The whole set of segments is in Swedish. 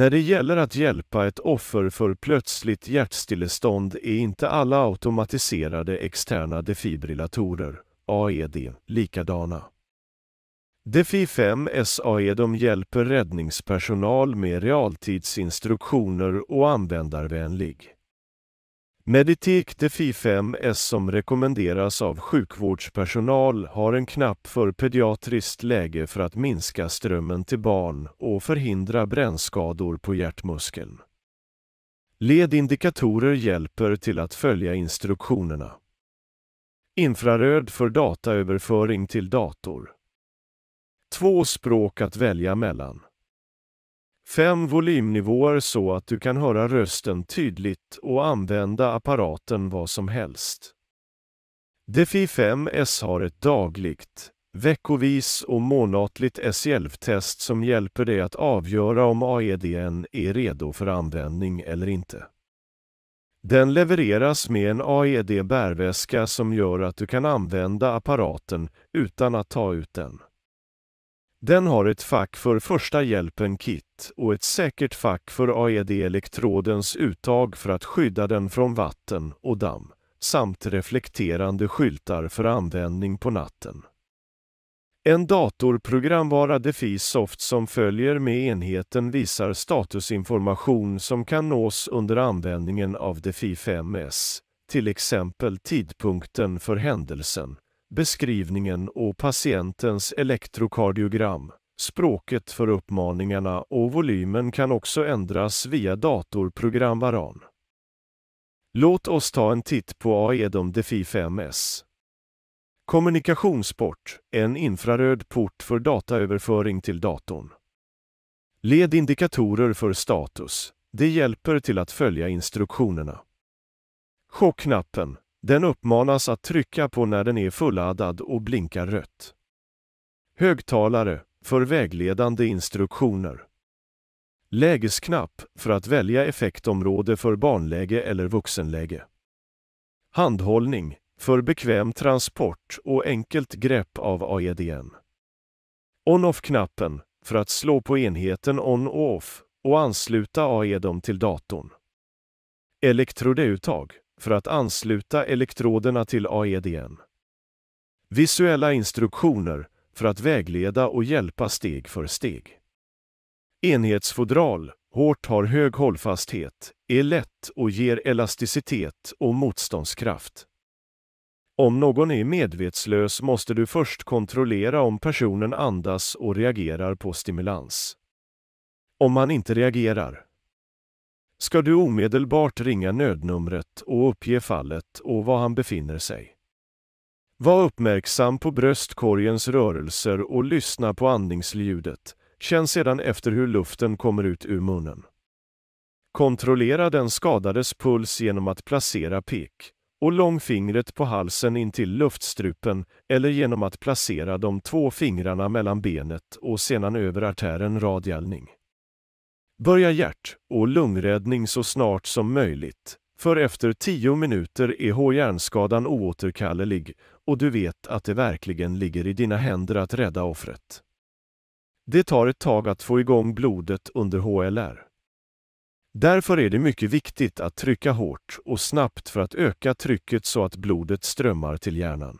När det gäller att hjälpa ett offer för plötsligt hjärtstillestånd är inte alla automatiserade externa defibrillatorer, AED, likadana. Defi 5-SAE de hjälper räddningspersonal med realtidsinstruktioner och användarvänlig. Meditic Defi 5S som rekommenderas av sjukvårdspersonal har en knapp för pediatriskt läge för att minska strömmen till barn och förhindra brännskador på hjärtmuskeln. Ledindikatorer hjälper till att följa instruktionerna. Infraröd för dataöverföring till dator. Två språk att välja mellan. Fem volymnivåer så att du kan höra rösten tydligt och använda apparaten vad som helst. Defi 5S har ett dagligt, veckovis och månatligt SELF-test som hjälper dig att avgöra om AEDN är redo för användning eller inte. Den levereras med en AED-bärväska som gör att du kan använda apparaten utan att ta ut den. Den har ett fack för första hjälpen-kit och ett säkert fack för AED-elektrodens uttag för att skydda den från vatten och damm, samt reflekterande skyltar för användning på natten. En datorprogramvara Defisoft som följer med enheten visar statusinformation som kan nås under användningen av Defi 5S, till exempel tidpunkten för händelsen, beskrivningen och patientens elektrokardiogram. Språket för uppmaningarna och volymen kan också ändras via datorprogramvaran. Låt oss ta en titt på AEDOM DeFi 5S. Kommunikationsport, en infraröd port för dataöverföring till datorn. Ledindikatorer för status, det hjälper till att följa instruktionerna. Chockknappen, den uppmanas att trycka på när den är fulladdad och blinkar rött. Högtalare för vägledande instruktioner. Lägesknapp för att välja effektområde för barnläge eller vuxenläge. Handhållning för bekväm transport och enkelt grepp av AEDN. On-off-knappen för att slå på enheten on och off och ansluta AEDM till datorn. Elektrodeuttag för att ansluta elektroderna till AEDn. Visuella instruktioner för att vägleda och hjälpa steg för steg. Enhetsfodral, hårt har hög hållfasthet, är lätt och ger elasticitet och motståndskraft. Om någon är medvetslös måste du först kontrollera om personen andas och reagerar på stimulans. Om man inte reagerar, ska du omedelbart ringa nödnumret och uppge fallet och var han befinner sig. Var uppmärksam på bröstkorgens rörelser och lyssna på andningsljudet. Känn sedan efter hur luften kommer ut ur munnen. Kontrollera den skadades puls genom att placera pek och långfingret på halsen intill luftstrupen eller genom att placera de två fingrarna mellan benet och sedan över artären radialning. Börja hjärt och lungräddning så snart som möjligt, för efter 10 minuter är hjärnskadan oåterkallelig och du vet att det verkligen ligger i dina händer att rädda offret. Det tar ett tag att få igång blodet under HLR. Därför är det mycket viktigt att trycka hårt och snabbt för att öka trycket så att blodet strömmar till hjärnan.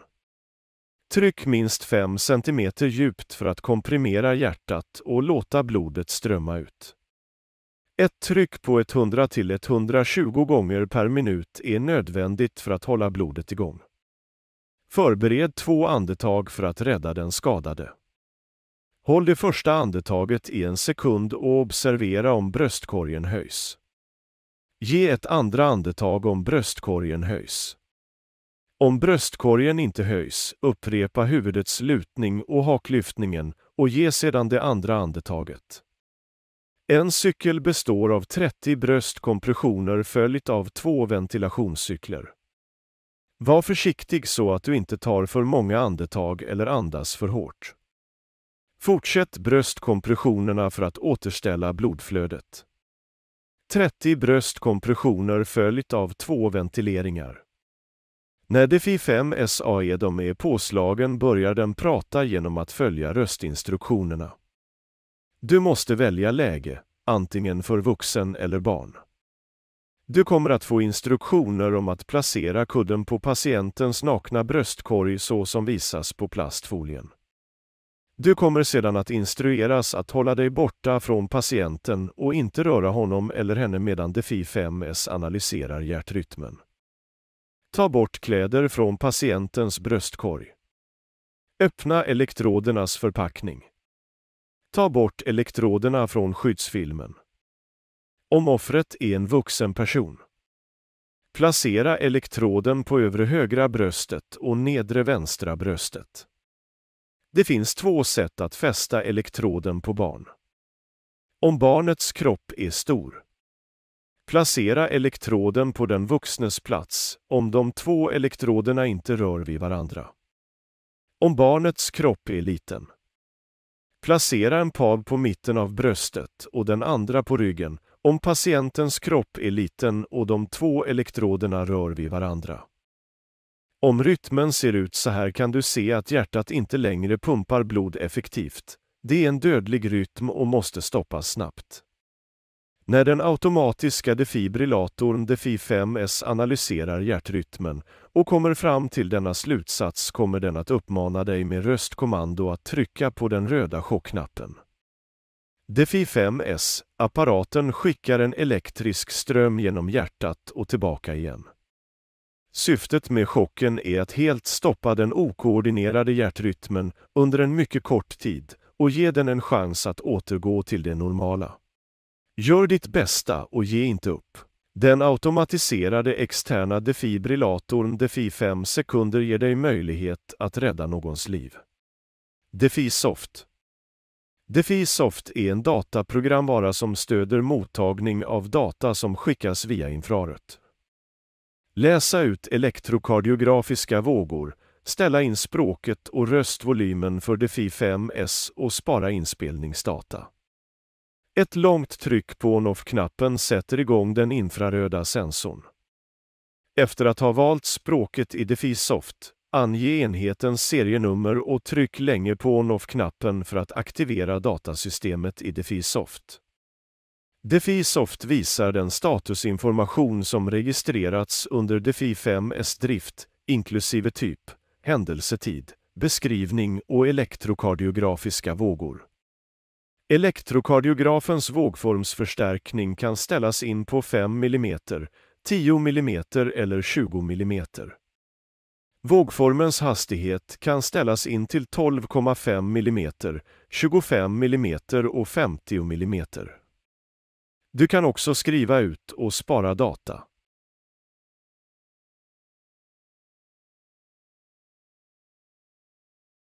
Tryck minst 5 cm djupt för att komprimera hjärtat och låta blodet strömma ut. Ett tryck på 100 till 120 gånger per minut är nödvändigt för att hålla blodet igång. Förbered två andetag för att rädda den skadade. Håll det första andetaget i en sekund och observera om bröstkorgen höjs. Ge ett andra andetag om bröstkorgen höjs. Om bröstkorgen inte höjs, upprepa huvudets lutning och haklyftningen och ge sedan det andra andetaget. En cykel består av 30 bröstkompressioner följt av två ventilationscykler. Var försiktig så att du inte tar för många andetag eller andas för hårt. Fortsätt bröstkompressionerna för att återställa blodflödet. 30 bröstkompressioner följt av två ventileringar. När DeFi-5 SAE de är påslagen börjar den prata genom att följa röstinstruktionerna. Du måste välja läge, antingen för vuxen eller barn. Du kommer att få instruktioner om att placera kudden på patientens nakna bröstkorg så som visas på plastfolien. Du kommer sedan att instrueras att hålla dig borta från patienten och inte röra honom eller henne medan DeFi 5S analyserar hjärtrytmen. Ta bort kläder från patientens bröstkorg. Öppna elektrodernas förpackning. Ta bort elektroderna från skyddsfilmen. Om offret är en vuxen person. Placera elektroden på övre högra bröstet och nedre vänstra bröstet. Det finns två sätt att fästa elektroden på barn. Om barnets kropp är stor. Placera elektroden på den vuxnes plats om de två elektroderna inte rör vid varandra. Om barnets kropp är liten. Placera en pad på mitten av bröstet och den andra på ryggen om patientens kropp är liten och de två elektroderna rör vid varandra. Om rytmen ser ut så här kan du se att hjärtat inte längre pumpar blod effektivt. Det är en dödlig rytm och måste stoppas snabbt. När den automatiska defibrillatorn Defi 5S analyserar hjärtrytmen och kommer fram till denna slutsats kommer den att uppmana dig med röstkommando att trycka på den röda chockknappen. Defi 5S, apparaten skickar en elektrisk ström genom hjärtat och tillbaka igen. Syftet med chocken är att helt stoppa den okoordinerade hjärtrytmen under en mycket kort tid och ge den en chans att återgå till det normala. Gör ditt bästa och ge inte upp. Den automatiserade externa defibrillatorn Defi 5 sekunder ger dig möjlighet att rädda någons liv. Defi Soft Defi Soft är en dataprogramvara som stöder mottagning av data som skickas via infrarött. Läsa ut elektrokardiografiska vågor, ställa in språket och röstvolymen för Defi 5S och spara inspelningsdata. Ett långt tryck på on-off-knappen sätter igång den infraröda sensorn. Efter att ha valt språket i Defisoft, ange enhetens serienummer och tryck länge på on-off-knappen för att aktivera datasystemet i Defisoft. Defisoft visar den statusinformation som registrerats under Defi 5s drift, inklusive typ, händelsetid, beskrivning och elektrokardiografiska vågor. Elektrokardiografens vågformsförstärkning kan ställas in på 5 mm, 10 mm eller 20 mm. Vågformens hastighet kan ställas in till 12,5 mm, 25 mm och 50 mm. Du kan också skriva ut och spara data.